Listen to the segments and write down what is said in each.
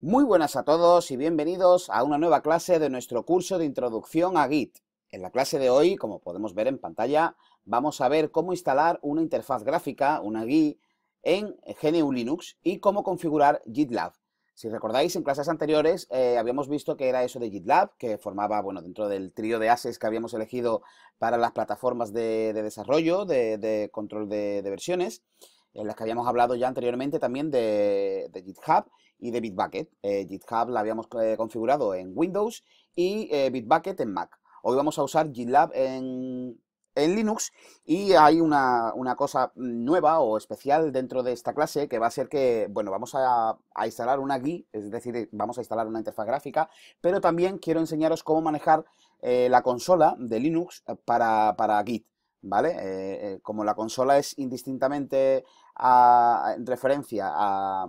Muy buenas a todos y bienvenidos a una nueva clase de nuestro curso de introducción a Git. En la clase de hoy, como podemos ver en pantalla, vamos a ver cómo instalar una interfaz gráfica, una GUI, en GNU Linux y cómo configurar GitLab. Si recordáis, en clases anteriores eh, habíamos visto que era eso de GitLab, que formaba, bueno, dentro del trío de ases que habíamos elegido para las plataformas de, desarrollo, de, control de, versiones, en las que habíamos hablado ya anteriormente también de GitHub y de Bitbucket. Eh, GitHub la habíamos eh, configurado en Windows y eh, Bitbucket en Mac. Hoy vamos a usar GitLab en, en Linux y hay una, cosa nueva o especial dentro de esta clase que va a ser que, bueno, vamos a, instalar una GUI, es decir, vamos a instalar una interfaz gráfica, pero también quiero enseñaros cómo manejar la consola de Linux para, Git. ¿Vale? como la consola es indistintamente ah, en referencia a,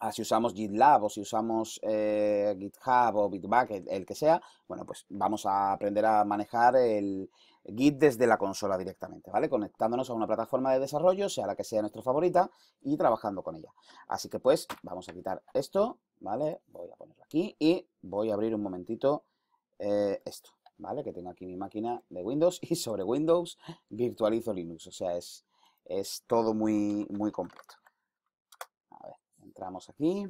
Ah, si usamos GitLab o si usamos eh, GitHub o Bitbucket, el, que sea, bueno, pues vamos a aprender a manejar el Git desde la consola directamente, ¿vale? Conectándonos a una plataforma de desarrollo, sea la que sea nuestra favorita, y trabajando con ella. Así que pues vamos a quitar esto, ¿vale? Voy a ponerlo aquí y voy a abrir un momentito eh, esto, ¿vale? Que tengo aquí mi máquina de Windows y sobre Windows virtualizo Linux, o sea, es, es todo muy, muy completo. Entramos aquí.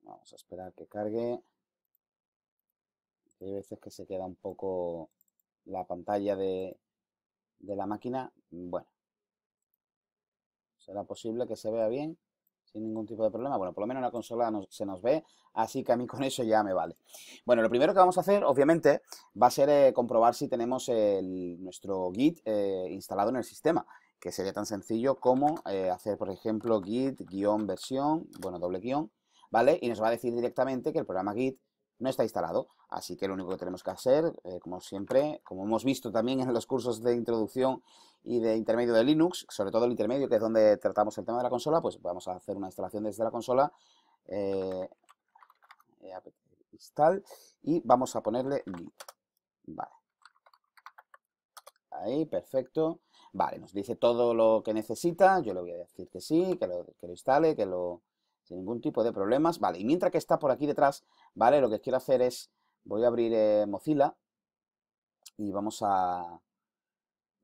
Vamos a esperar que cargue. Hay veces que se queda un poco la pantalla de, la máquina. Mm, bueno, será posible que se vea bien sin ningún tipo de problema. Bueno, por lo menos la consola no, se nos ve, así que a mí con eso ya me vale. Bueno, lo primero que vamos a hacer, obviamente, va a ser eh, comprobar si tenemos el, nuestro Git eh, instalado en el sistema que sería tan sencillo como eh, hacer, por ejemplo, git guión versión, bueno, doble guión, ¿vale? Y nos va a decir directamente que el programa git no está instalado. Así que lo único que tenemos que hacer, eh, como siempre, como hemos visto también en los cursos de introducción y de intermedio de Linux, sobre todo el intermedio, que es donde tratamos el tema de la consola, pues vamos a hacer una instalación desde la consola, eh, install, y vamos a ponerle git. Vale. Ahí, perfecto. Vale, nos dice todo lo que necesita, yo le voy a decir que sí, que lo, instale, que lo... sin ningún tipo de problemas. Vale, y mientras que está por aquí detrás, vale, lo que quiero hacer es, voy a abrir eh, Mozilla y vamos a...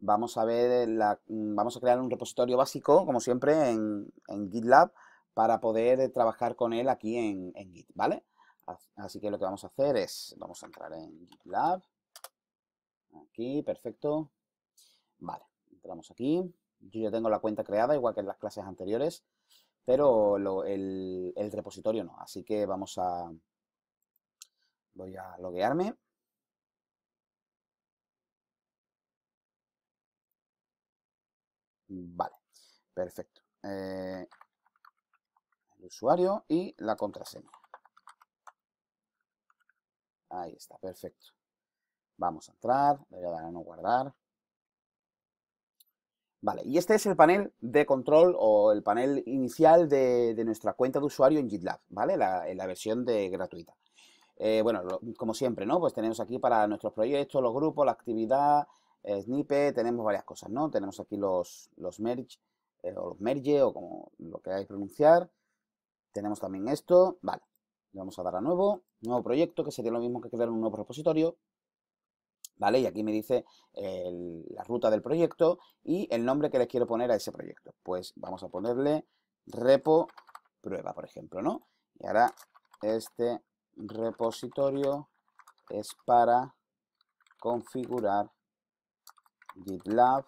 Vamos a ver, la, vamos a crear un repositorio básico, como siempre, en, GitLab, para poder trabajar con él aquí en, en, Git, ¿vale? Así que lo que vamos a hacer es, vamos a entrar en GitLab, aquí, perfecto, vale vamos aquí. Yo ya tengo la cuenta creada, igual que en las clases anteriores, pero el, repositorio no. Así que vamos a... Voy a loguearme. Vale, perfecto. Eh, el usuario y la contraseña. Ahí está, perfecto. Vamos a entrar, le voy a dar a no guardar. Vale, y este es el panel de control o el panel inicial de, nuestra cuenta de usuario en GitLab, ¿vale? La, la versión de gratuita. Eh, bueno, como siempre, ¿no? Pues tenemos aquí para nuestros proyectos, los grupos, la actividad, eh, Snipe tenemos varias cosas, ¿no? Tenemos aquí los, merge, eh, o los merge, o como lo queráis pronunciar. Tenemos también esto, vale. Le vamos a dar a nuevo, nuevo proyecto, que sería lo mismo que crear un nuevo repositorio. ¿vale? Y aquí me dice la ruta del proyecto y el nombre que le quiero poner a ese proyecto. Pues vamos a ponerle repo prueba, por ejemplo, ¿no? Y ahora este repositorio es para configurar GitLab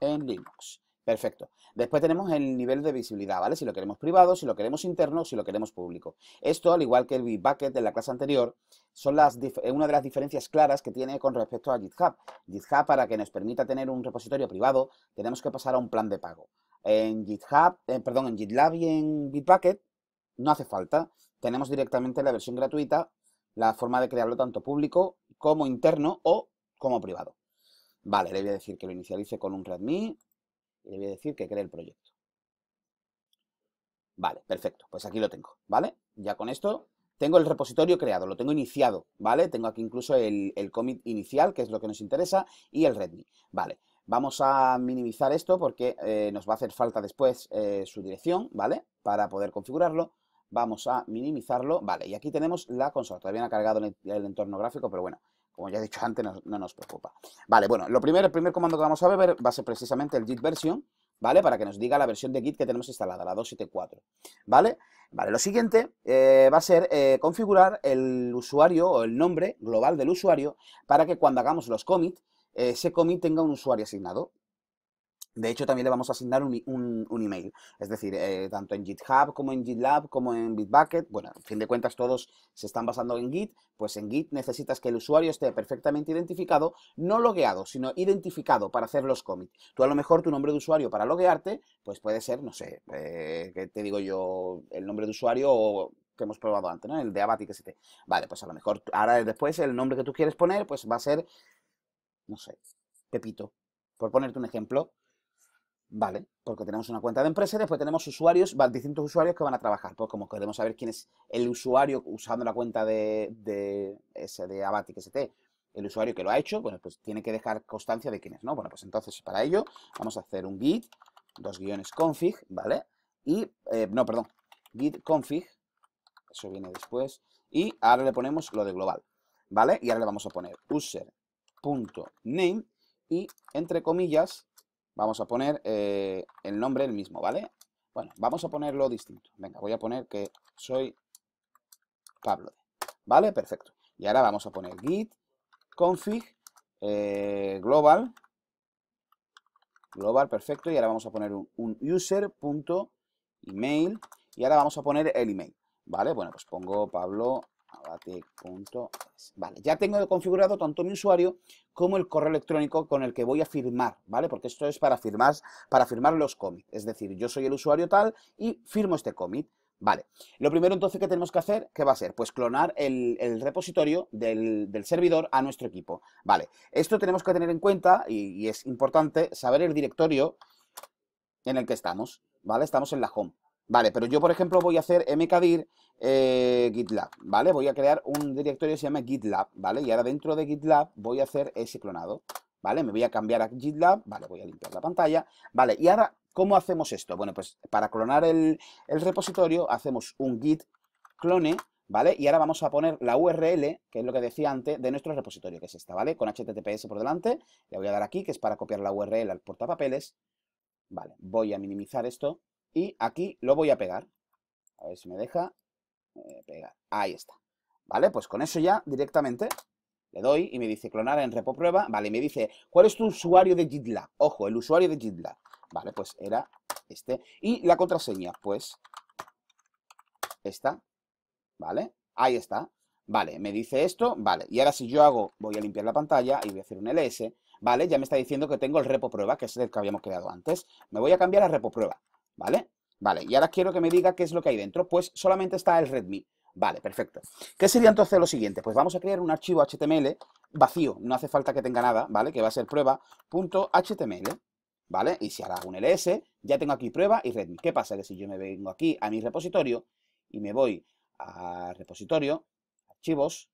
en Linux. Perfecto. Después tenemos el nivel de visibilidad, ¿vale? Si lo queremos privado, si lo queremos interno, si lo queremos público. Esto, al igual que el Bitbucket de la clase anterior, son las eh, una de las diferencias claras que tiene con respecto a GitHub. GitHub, para que nos permita tener un repositorio privado, tenemos que pasar a un plan de pago. En GitHub, eh, perdón, en GitLab y en Bitbucket no hace falta. Tenemos directamente la versión gratuita, la forma de crearlo tanto público como interno o como privado. Vale, le voy a decir que lo inicialice con un redmi y le voy a decir que cree el proyecto. Vale, perfecto. Pues aquí lo tengo, ¿vale? Ya con esto tengo el repositorio creado, lo tengo iniciado, ¿vale? Tengo aquí incluso el, commit inicial, que es lo que nos interesa, y el Redmi. Vale, vamos a minimizar esto porque eh, nos va a hacer falta después eh, su dirección, ¿vale? Para poder configurarlo. Vamos a minimizarlo, vale, y aquí tenemos la consola, todavía no ha cargado el entorno gráfico, pero bueno, como ya he dicho antes, no, nos preocupa. Vale, bueno, lo primero, el primer comando que vamos a ver va a ser precisamente el git version, ¿vale? Para que nos diga la versión de git que tenemos instalada, la 274, ¿vale? Vale, lo siguiente eh, va a ser eh, configurar el usuario o el nombre global del usuario para que cuando hagamos los commits, eh, ese commit tenga un usuario asignado. De hecho, también le vamos a asignar un, email. Es decir, eh, tanto en GitHub como en GitLab como en Bitbucket, bueno, a fin de cuentas todos se están basando en Git, pues en Git necesitas que el usuario esté perfectamente identificado, no logueado, sino identificado para hacer los commits. Tú a lo mejor tu nombre de usuario para loguearte, pues puede ser, no sé, qué eh, que te digo yo, el nombre de usuario o que hemos probado antes, ¿no? El de que se te... Vale, pues a lo mejor ahora después el nombre que tú quieres poner, pues va a ser, no sé, Pepito, por ponerte un ejemplo, Vale, porque tenemos una cuenta de empresa y después tenemos usuarios, distintos usuarios que van a trabajar. Pues como queremos saber quién es el usuario usando la cuenta de, de, ese, de ST, el usuario que lo ha hecho, bueno, pues tiene que dejar constancia de quién es, ¿no? Bueno, pues entonces para ello vamos a hacer un git, dos guiones config, ¿vale? Y, eh, no, perdón, git config, eso viene después, y ahora le ponemos lo de global, ¿vale? Y ahora le vamos a poner user.name y entre comillas vamos a poner eh, el nombre el mismo, ¿vale? Bueno, vamos a ponerlo distinto. Venga, voy a poner que soy Pablo. ¿Vale? Perfecto. Y ahora vamos a poner git config eh, global. Global, perfecto. Y ahora vamos a poner un, un user.email. Y ahora vamos a poner el email. ¿Vale? Bueno, pues pongo Pablo Vale, ya tengo configurado tanto mi usuario como el correo electrónico con el que voy a firmar, ¿vale? Porque esto es para firmar, para firmar los cómics, Es decir, yo soy el usuario tal y firmo este commit. Vale, lo primero entonces que tenemos que hacer, ¿qué va a ser? Pues clonar el, repositorio del, servidor a nuestro equipo. Vale, esto tenemos que tener en cuenta y, y es importante saber el directorio en el que estamos, ¿vale? Estamos en la home. Vale, pero yo, por ejemplo, voy a hacer mkdir eh, GitLab, ¿vale? Voy a crear un directorio que se llama GitLab, ¿vale? Y ahora dentro de GitLab voy a hacer ese clonado, ¿vale? Me voy a cambiar a GitLab, ¿vale? Voy a limpiar la pantalla, ¿vale? Y ahora, ¿cómo hacemos esto? Bueno, pues para clonar el, el repositorio hacemos un git clone, ¿vale? Y ahora vamos a poner la URL, que es lo que decía antes, de nuestro repositorio, que es esta, ¿vale? Con HTTPS por delante, le voy a dar aquí, que es para copiar la URL al portapapeles, ¿vale? Voy a minimizar esto, y aquí lo voy a pegar. A ver si me deja eh, Ahí está. Vale, pues con eso ya directamente le doy y me dice clonar en repo prueba. Vale, y me dice, ¿cuál es tu usuario de GitLab? Ojo, el usuario de GitLab. Vale, pues era este. Y la contraseña, pues esta. Vale, ahí está. Vale, me dice esto, vale. Y ahora si yo hago, voy a limpiar la pantalla y voy a hacer un ls, vale, ya me está diciendo que tengo el repo prueba, que es el que habíamos creado antes. Me voy a cambiar a repo prueba. ¿vale? Vale, y ahora quiero que me diga qué es lo que hay dentro. Pues solamente está el Redmi. Vale, perfecto. ¿Qué sería entonces lo siguiente? Pues vamos a crear un archivo HTML vacío, no hace falta que tenga nada, ¿vale? Que va a ser prueba.html, ¿vale? Y si ahora un ls, ya tengo aquí prueba y Redmi. ¿Qué pasa? Que si yo me vengo aquí a mi repositorio y me voy a repositorio, archivos,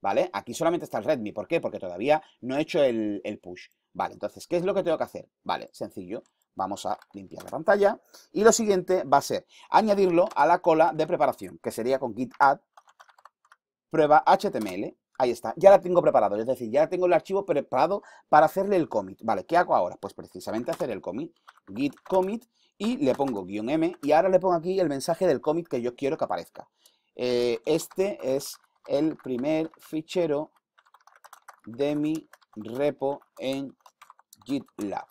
¿vale? Aquí solamente está el Redmi. ¿Por qué? Porque todavía no he hecho el push. Vale, entonces, ¿qué es lo que tengo que hacer? Vale, sencillo. Vamos a limpiar la pantalla. Y lo siguiente va a ser añadirlo a la cola de preparación, que sería con git add prueba HTML. Ahí está, ya la tengo preparado, es decir, ya tengo el archivo preparado para hacerle el commit. Vale, ¿qué hago ahora? Pues precisamente hacer el commit, git commit, y le pongo guión M, y ahora le pongo aquí el mensaje del commit que yo quiero que aparezca. Eh, este es el primer fichero de mi repo en GitLab.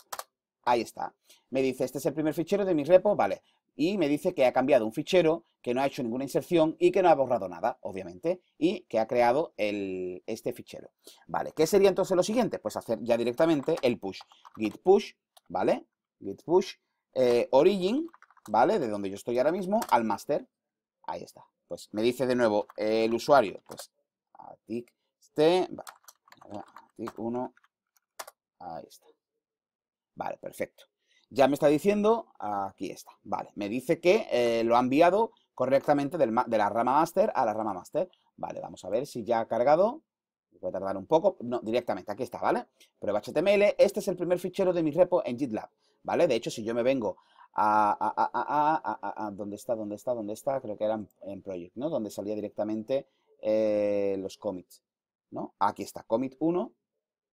Ahí está me dice, este es el primer fichero de mi repo, vale. Y me dice que ha cambiado un fichero, que no ha hecho ninguna inserción y que no ha borrado nada, obviamente, y que ha creado este fichero. Vale, ¿qué sería entonces lo siguiente? Pues hacer ya directamente el push. Git push, ¿vale? Git push eh, origin, ¿vale? De donde yo estoy ahora mismo, al master. Ahí está. Pues me dice de nuevo el usuario, pues, atic, este, vale, atic1, ahí está. Vale, perfecto. Ya me está diciendo, aquí está, vale, me dice que eh, lo ha enviado correctamente de la rama master a la rama master. Vale, vamos a ver si ya ha cargado, puede tardar un poco, no, directamente, aquí está, ¿vale? Prueba HTML, este es el primer fichero de mi repo en GitLab, ¿vale? De hecho, si yo me vengo a, a, ¿dónde está, dónde está, dónde está? Creo que era en, Project, ¿no? Donde salía directamente eh, los commits, ¿no? Aquí está, commit 1,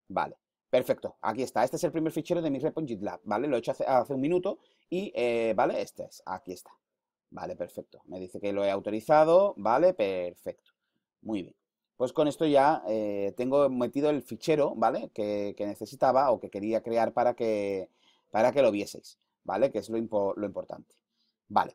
vale. Perfecto, aquí está. Este es el primer fichero de mi repo en GitLab, ¿vale? Lo he hecho hace, un minuto y, eh, ¿vale? Este es, aquí está. Vale, perfecto. Me dice que lo he autorizado, ¿vale? Perfecto. Muy bien. Pues con esto ya eh, tengo metido el fichero, ¿vale? Que, necesitaba o que quería crear para que, para que lo vieseis, ¿vale? Que es lo, importante. Vale.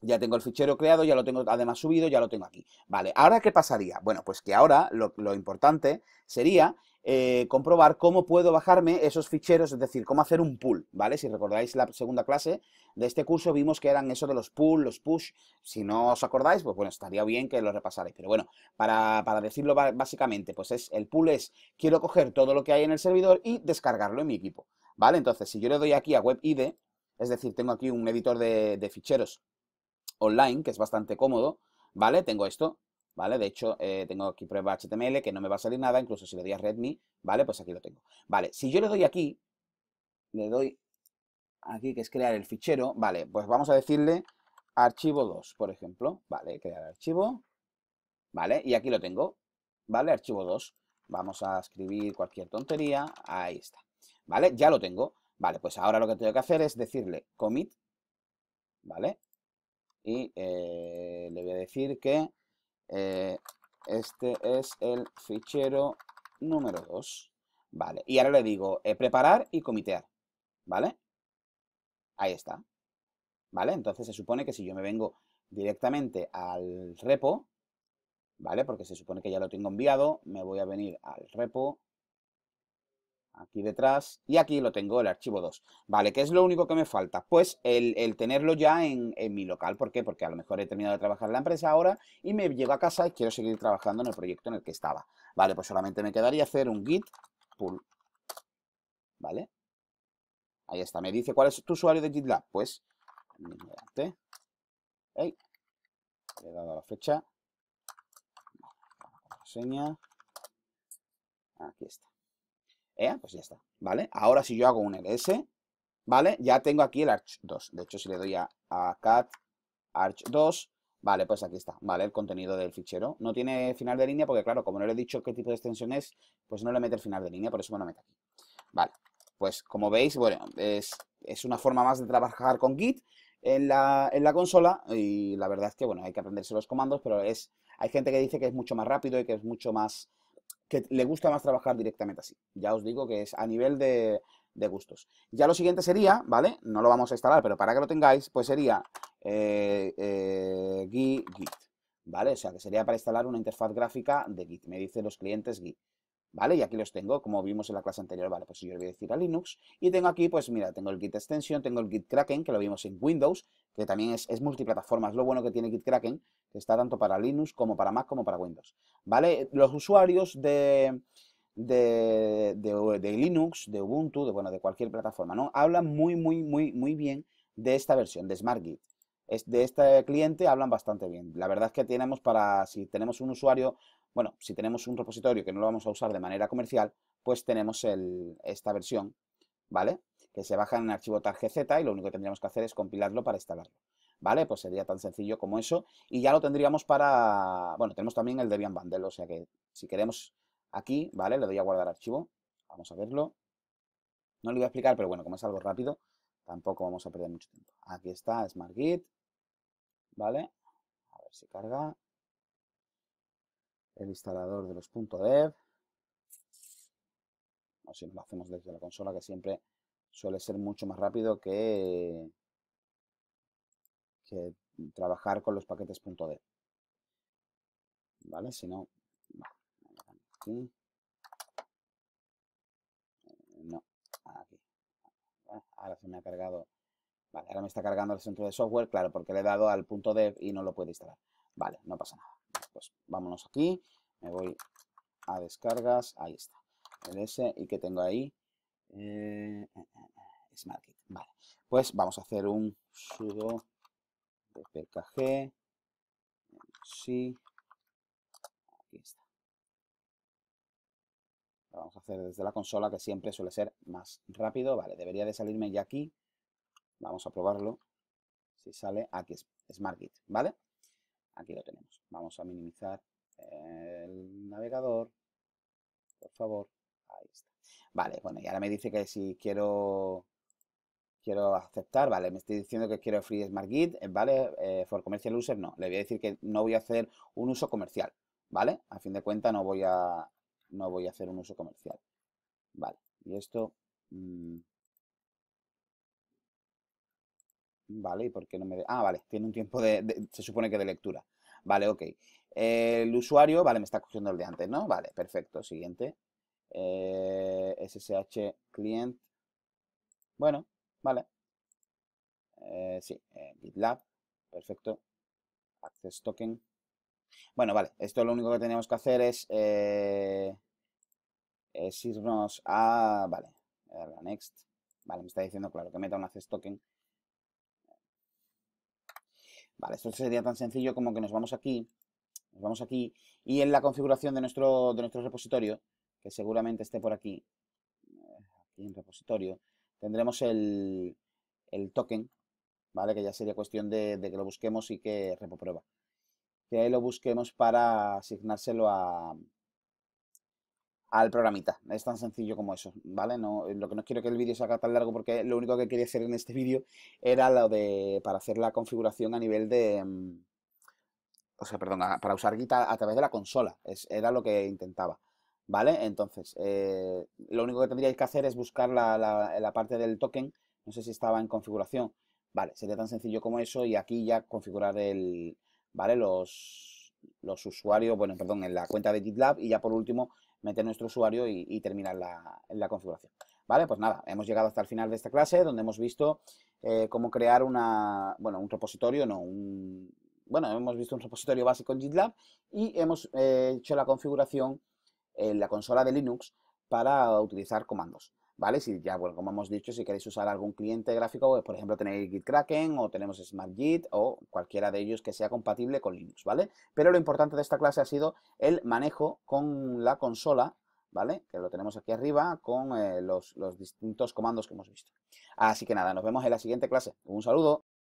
Ya tengo el fichero creado, ya lo tengo además subido, ya lo tengo aquí. Vale, ¿ahora qué pasaría? Bueno, pues que ahora lo, lo importante sería eh, comprobar cómo puedo bajarme esos ficheros, es decir, cómo hacer un pull, ¿vale? Si recordáis la segunda clase de este curso vimos que eran eso de los pull, los push, si no os acordáis, pues bueno, estaría bien que lo repasarais, pero bueno, para, para decirlo básicamente, pues es, el pull es, quiero coger todo lo que hay en el servidor y descargarlo en mi equipo, ¿vale? Entonces, si yo le doy aquí a web id, es decir, tengo aquí un editor de, de ficheros online, que es bastante cómodo, ¿vale? Tengo esto, ¿vale? De hecho, eh, tengo aquí prueba HTML que no me va a salir nada, incluso si le doy a Redmi, ¿vale? Pues aquí lo tengo. Vale, si yo le doy aquí, le doy aquí que es crear el fichero, vale, pues vamos a decirle archivo 2, por ejemplo, vale, crear archivo, vale, y aquí lo tengo, vale, archivo 2. Vamos a escribir cualquier tontería, ahí está, vale, ya lo tengo. Vale, pues ahora lo que tengo que hacer es decirle commit, ¿vale? Y eh, le voy a decir que eh, este es el fichero número 2. Vale, y ahora le digo eh, preparar y comitear, ¿vale? Ahí está, ¿vale? Entonces se supone que si yo me vengo directamente al repo, ¿vale? Porque se supone que ya lo tengo enviado, me voy a venir al repo, aquí detrás, y aquí lo tengo, el archivo 2. Vale, ¿qué es lo único que me falta? Pues el, tenerlo ya en, mi local, ¿por qué? Porque a lo mejor he terminado de trabajar en la empresa ahora y me llevo a casa y quiero seguir trabajando en el proyecto en el que estaba. Vale, pues solamente me quedaría hacer un git pull, ¿vale? Ahí está, me dice, ¿cuál es tu usuario de GitLab? Pues, mirate. he dado la fecha, la aquí está. ¿eh? pues ya está, ¿vale? Ahora si yo hago un ls, ¿vale? Ya tengo aquí el arch2. De hecho, si le doy a, cat arch2, vale, pues aquí está, ¿vale? El contenido del fichero. No tiene final de línea porque, claro, como no le he dicho qué tipo de extensión es, pues no le mete el final de línea, por eso me lo mete aquí. Vale, pues como veis, bueno, es, es una forma más de trabajar con Git en la, en la consola y la verdad es que, bueno, hay que aprenderse los comandos, pero es... Hay gente que dice que es mucho más rápido y que es mucho más que le gusta más trabajar directamente así. Ya os digo que es a nivel de, gustos. Ya lo siguiente sería, ¿vale? No lo vamos a instalar, pero para que lo tengáis, pues sería eh, eh, Git, ¿vale? O sea, que sería para instalar una interfaz gráfica de Git. Me dice los clientes Git. ¿vale? Y aquí los tengo, como vimos en la clase anterior, ¿vale? Pues yo le voy a decir a Linux. Y tengo aquí, pues mira, tengo el Git Extension, tengo el Git Kraken, que lo vimos en Windows, que también es, multiplataforma. Es lo bueno que tiene Git Kraken, que está tanto para Linux como para Mac como para Windows, ¿vale? Los usuarios de... De, Linux, de Ubuntu, de bueno, de cualquier plataforma, ¿no? Hablan muy, muy, muy, muy bien de esta versión, de SmartGit de este cliente hablan bastante bien. La verdad es que tenemos para, si tenemos un usuario bueno, si tenemos un repositorio que no lo vamos a usar de manera comercial, pues tenemos esta versión, ¿vale? Que se baja en el archivo targz y lo único que tendríamos que hacer es compilarlo para instalarlo. ¿Vale? Pues sería tan sencillo como eso. Y ya lo tendríamos para... Bueno, tenemos también el Debian Bundle, o sea que si queremos aquí, ¿vale? Le doy a guardar archivo. Vamos a verlo. No lo voy a explicar, pero bueno, como es algo rápido, tampoco vamos a perder mucho tiempo. Aquí está SmartGit, ¿vale? A ver si carga el instalador de los .dev, o si lo hacemos desde la consola, que siempre suele ser mucho más rápido que, que trabajar con los paquetes .dev. ¿Vale? Si no, aquí. Eh, no, aquí. Ah, ahora se me ha cargado. Vale, ahora me está cargando el centro de software, claro, porque le he dado al punto .dev y no lo puede instalar. Vale, no pasa nada. Pues vámonos aquí, me voy a descargas, ahí está. el S y que tengo ahí eh, eh, eh, SmartKit. Vale, pues vamos a hacer un sudo de pkg. Sí, aquí está. vamos a hacer desde la consola que siempre suele ser más rápido. Vale, debería de salirme ya aquí. Vamos a probarlo. Si sale, aquí es SmartKit, ¿vale? Aquí lo tenemos. Vamos a minimizar el navegador, por favor. Ahí está. Vale, bueno, y ahora me dice que si quiero quiero aceptar, vale, me estoy diciendo que quiero Free Smart Git, eh, vale, eh, for commercial user no, le voy a decir que no voy a hacer un uso comercial, ¿vale? A fin de cuentas no voy a no voy a hacer un uso comercial. Vale, y esto mm, Vale, ¿y por qué no me... Ah, vale, tiene un tiempo de, Se supone que de lectura. Vale, ok. el usuario, vale, me está cogiendo el de antes, ¿no? Vale, perfecto. Siguiente. SSH eh, client. Bueno, vale. Eh, sí, eh, GitLab. Perfecto. Access token. Bueno, vale. Esto lo único que tenemos que hacer es... es irnos a... Vale. A next. Vale, me está diciendo, claro, que meta un access token Vale, esto sería tan sencillo como que nos vamos aquí, nos vamos aquí, y en la configuración de nuestro, de nuestro repositorio, que seguramente esté por aquí, aquí en repositorio, tendremos el, el token, ¿vale? Que ya sería cuestión de, que lo busquemos y que repoprueba. Que ahí lo busquemos para asignárselo a, al programita. Es tan sencillo como eso, ¿vale? No, eh, lo que no quiero que el vídeo se haga tan largo porque lo único que quería hacer en este vídeo era lo de para hacer la configuración a nivel de... Mm, o sea, perdón, para usar Git a, través de la consola. Es, era lo que intentaba, ¿vale? Entonces, eh, lo único que tendríais que hacer es buscar la, la parte del token. No sé si estaba en configuración. Vale, sería tan sencillo como eso y aquí ya configurar el... ¿Vale? Los los usuarios, bueno, perdón, en la cuenta de GitLab y ya por último meter nuestro usuario y, terminar la, configuración. Vale, pues nada, hemos llegado hasta el final de esta clase donde hemos visto eh, cómo crear una, un repositorio, no, un, bueno, hemos visto un repositorio básico en GitLab y hemos eh, hecho la configuración en la consola de Linux para utilizar comandos. ¿vale? Si ya, bueno, como hemos dicho, si queréis usar algún cliente gráfico, pues, por ejemplo, tenéis Gitkraken o tenemos SmartGit o cualquiera de ellos que sea compatible con Linux, ¿vale? Pero lo importante de esta clase ha sido el manejo con la consola, ¿vale? Que lo tenemos aquí arriba con eh, los distintos comandos que hemos visto. Así que nada, nos vemos en la siguiente clase. Un saludo.